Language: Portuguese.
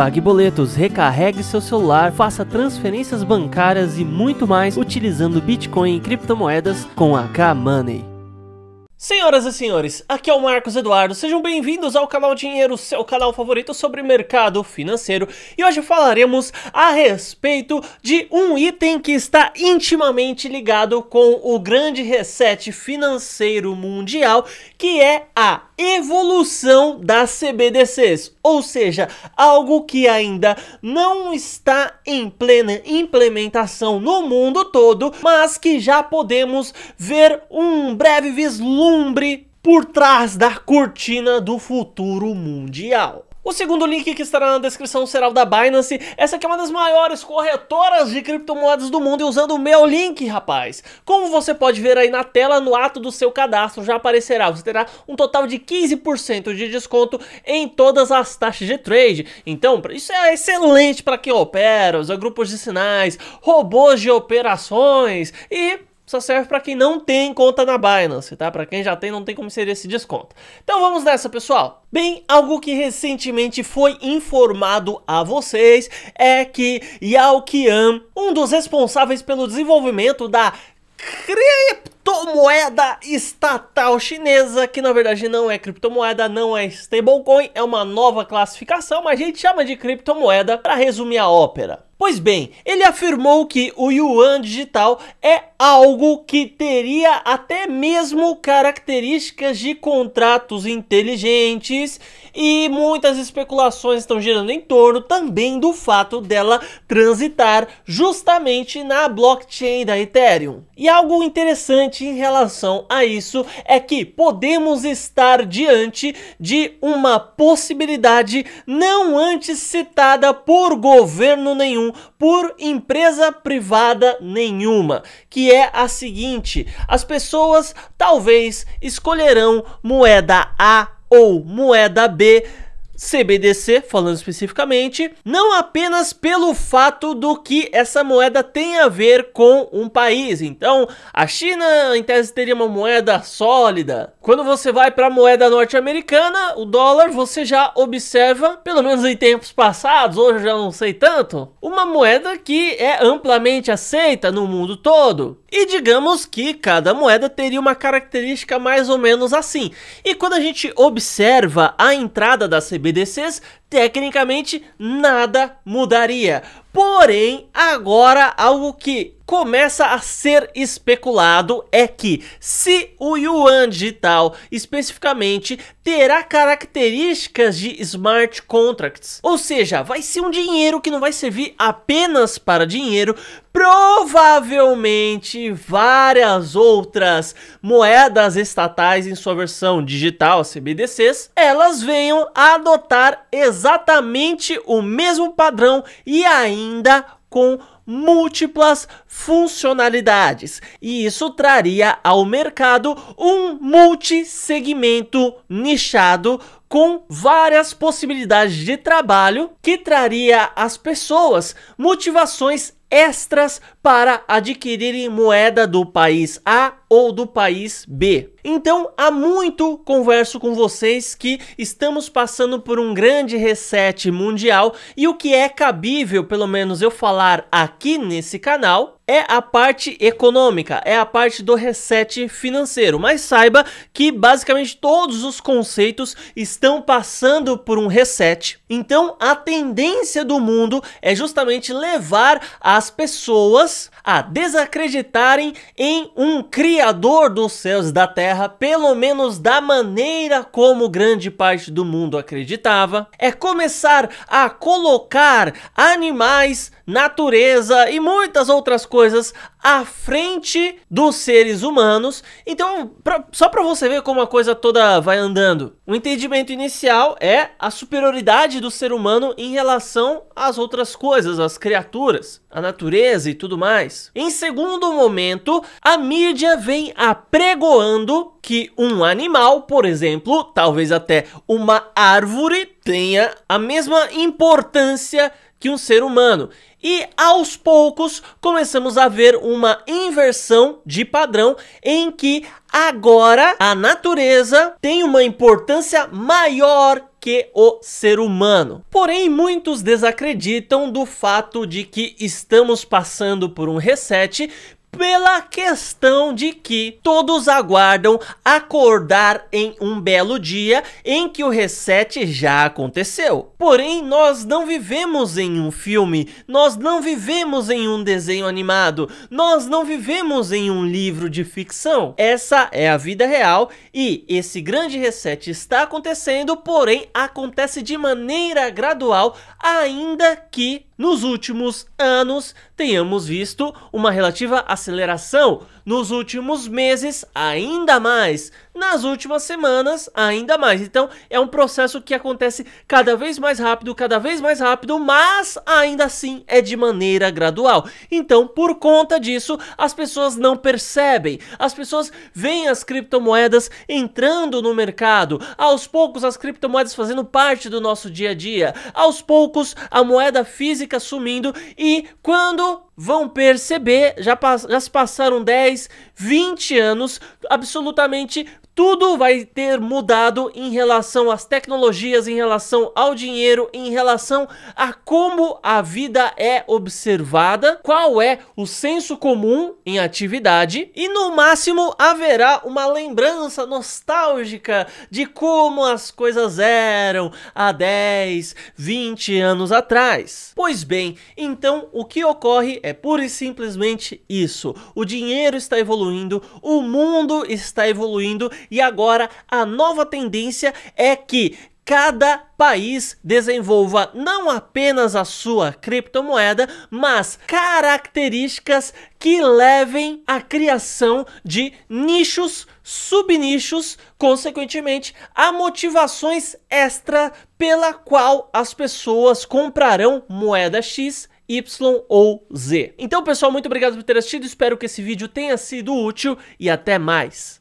pague boletos, recarregue seu celular, faça transferências bancárias e muito mais utilizando Bitcoin e criptomoedas com a K-Money. Senhoras e senhores, aqui é o Marcos Eduardo, sejam bem-vindos ao canal Dinheiro, seu canal favorito sobre mercado financeiro. E hoje falaremos a respeito de um item que está intimamente ligado com o grande reset financeiro mundial, que é a evolução das CBDCs, ou seja, algo que ainda não está em plena implementação no mundo todo, mas que já podemos ver um breve vislumbre por trás da cortina do futuro mundial. O segundo link que estará na descrição será o da Binance. Essa aqui é uma das maiores corretoras de criptomoedas do mundo e usando o meu link, rapaz. Como você pode ver aí na tela, no ato do seu cadastro já aparecerá. Você terá um total de 15% de desconto em todas as taxas de trade. Então, isso é excelente para quem opera, usa grupos de sinais, robôs de operações e só serve para quem não tem conta na Binance, tá? Para quem já tem, não tem como ser esse desconto. Então vamos nessa, pessoal. Bem, algo que recentemente foi informado a vocês é que Yao Qian, um dos responsáveis pelo desenvolvimento da cripto criptomoeda estatal chinesa, que na verdade não é criptomoeda, não é stablecoin, é uma nova classificação, mas a gente chama de criptomoeda para resumir a ópera. Pois bem, ele afirmou que o yuan digital é algo que teria até mesmo características de contratos inteligentes e muitas especulações estão girando em torno também do fato dela transitar justamente na blockchain da Ethereum. E algo interessante importante em relação a isso é que podemos estar diante de uma possibilidade não antes citada por governo nenhum, por empresa privada nenhuma, que é a seguinte: as pessoas talvez escolherão moeda A ou moeda B CBDC, falando especificamente, não apenas pelo fato do que essa moeda tem a ver com um país. Então, a China, em tese, teria uma moeda sólida. Quando você vai para a moeda norte-americana, o dólar, você já observa, pelo menos em tempos passados, hoje eu já não sei tanto, uma moeda que é amplamente aceita no mundo todo. E digamos que cada moeda teria uma característica mais ou menos assim. E quando a gente observa a entrada da CBDC, this is tecnicamente nada mudaria. Porém, agora algo que começa a ser especulado é que se o yuan digital especificamente terá características de smart contracts, ou seja, vai ser um dinheiro que não vai servir apenas para dinheiro, provavelmente várias outras moedas estatais em sua versão digital, CBDCs, elas venham a adotar exatamente exatamente o mesmo padrão e ainda com múltiplas funcionalidades. E isso traria ao mercado um multissegmento nichado com várias possibilidades de trabalho que traria às pessoas motivações extras para adquirirem moeda do país A ou do país B. Então, há muito converso com vocês que estamos passando por um grande reset mundial e o que é cabível, pelo menos eu falar aqui nesse canal, é a parte econômica, é a parte do reset financeiro. Mas saiba que basicamente todos os conceitos estão passando por um reset. Então a tendência do mundo é justamente levar as pessoas a desacreditarem em um criador dos céus e da terra, pelo menos da maneira como grande parte do mundo acreditava. É começar a colocar animais, natureza e muitas outras coisas coisas à frente dos seres humanos. Então, pra, só para você ver como a coisa toda vai andando. O entendimento inicial é a superioridade do ser humano em relação às outras coisas, às criaturas, à natureza e tudo mais. Em segundo momento, a mídia vem apregoando que um animal, por exemplo, talvez até uma árvore, tenha a mesma importância que um ser humano. E aos poucos começamos a ver uma inversão de padrão em que agora a natureza tem uma importância maior que o ser humano. Porém, muitos desacreditam do fato de que estamos passando por um reset, pela questão de que todos aguardam acordar em um belo dia em que o reset já aconteceu. Porém, nós não vivemos em um filme, nós não vivemos em um desenho animado, nós não vivemos em um livro de ficção. Essa é a vida real e esse grande reset está acontecendo, porém acontece de maneira gradual, ainda que nos últimos anos tenhamos visto uma relativa aceleração nos últimos meses, ainda mais, nas últimas semanas, ainda mais. Então, é um processo que acontece cada vez mais rápido, cada vez mais rápido, mas ainda assim é de maneira gradual. Então, por conta disso, as pessoas não percebem. As pessoas veem as criptomoedas entrando no mercado, aos poucos as criptomoedas fazendo parte do nosso dia a dia, aos poucos a moeda física sumindo e quando vão perceber, já, já se passaram 10 10, 20 anos absolutamente tudo vai ter mudado em relação às tecnologias, em relação ao dinheiro, em relação a como a vida é observada, qual é o senso comum em atividade e no máximo haverá uma lembrança nostálgica de como as coisas eram há 10, 20 anos atrás. Pois bem, então o que ocorre é pura e simplesmente isso. O dinheiro está evoluindo, o mundo está evoluindo e agora a nova tendência é que cada país desenvolva não apenas a sua criptomoeda, mas características que levem à criação de nichos, subnichos, consequentemente, a motivações extra pela qual as pessoas comprarão moeda X Y ou Z. Então, pessoal, muito obrigado por ter assistido. Espero que esse vídeo tenha sido útil e até mais.